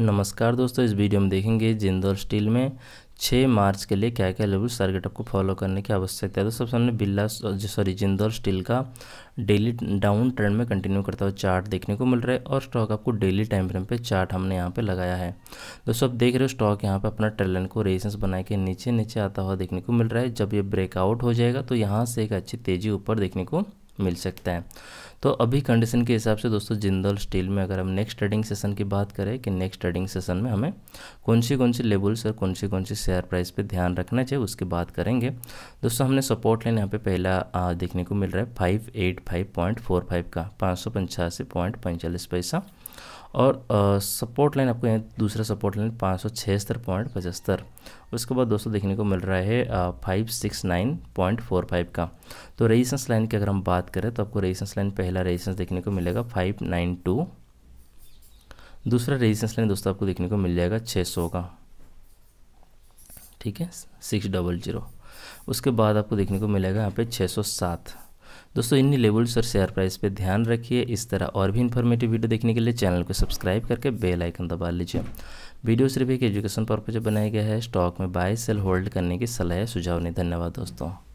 नमस्कार दोस्तों इस वीडियो में देखेंगे जिंदौर स्टील में 6 मार्च के लिए क्या क्या लेवल टारगेट आपको फॉलो करने की आवश्यकता है तो सबसे हमने बिल्ला सॉरी जिंदौर स्टील का डेली डाउन ट्रेंड में कंटिन्यू करता हुआ चार्ट देखने को मिल रहा है और स्टॉक आपको डेली टाइम फ्रेम पे चार्ट हमने यहाँ पे लगाया है दोस्तों आप देख रहे हो स्टॉक यहाँ पे अपना ट्रेलन को रेजेंस बना के नीचे नीचे आता हुआ देखने को मिल रहा है जब ये ब्रेकआउट हो जाएगा तो यहाँ से एक अच्छी तेज़ी ऊपर देखने को मिल सकता है तो अभी कंडीशन के हिसाब से दोस्तों जिंदल स्टील में अगर हम नेक्स्ट ट्रेडिंग सेशन की बात करें कि नेक्स्ट ट्रेडिंग सेशन में हमें कौन सी कौन सी लेवल्स और कौन सी कौन सी शेयर प्राइस पे ध्यान रखना चाहिए उसकी बात करेंगे दोस्तों हमने सपोर्ट लाइन यहाँ पे पहला आ, देखने को मिल रहा है five eight five point four five का पाँच सौ पंचासी पॉइंट पैंतालीस पैसा और सपोर्ट लाइन आपको यहाँ दूसरा सपोर्ट लाइन पाँच सौ पॉइंट पचहत्तर उसके बाद दोस्तों देखने को मिल रहा है five six nine point four five का तो रेजिस्टेंस लाइन की अगर हम बात बात करें तो आपको रेजिस्टेंस लाइन पहला रेजिस्टेंस देखने को मिलेगा फाइव नाइन टू दूसरा रेजिस्टेंस लाइन दोस्तों आपको देखने को मिल जाएगा छः सौ का ठीक है सिक्स डबल जीरो उसके बाद आपको देखने को मिलेगा यहाँ पे छः सौ सात दोस्तों इन्हीं लेवल्स और शेयर प्राइस पे ध्यान रखिए इस तरह और भी इन्फॉर्मेटिव वीडियो देखने के लिए चैनल को सब्सक्राइब करके बेल आइकन दबा लीजिए वीडियो सिर्फ एक एजुकेशन पर्पज बनाया गया है स्टॉक में बाय सेल होल्ड करने की सलाह सुझाव नहीं धन्यवाद दोस्तों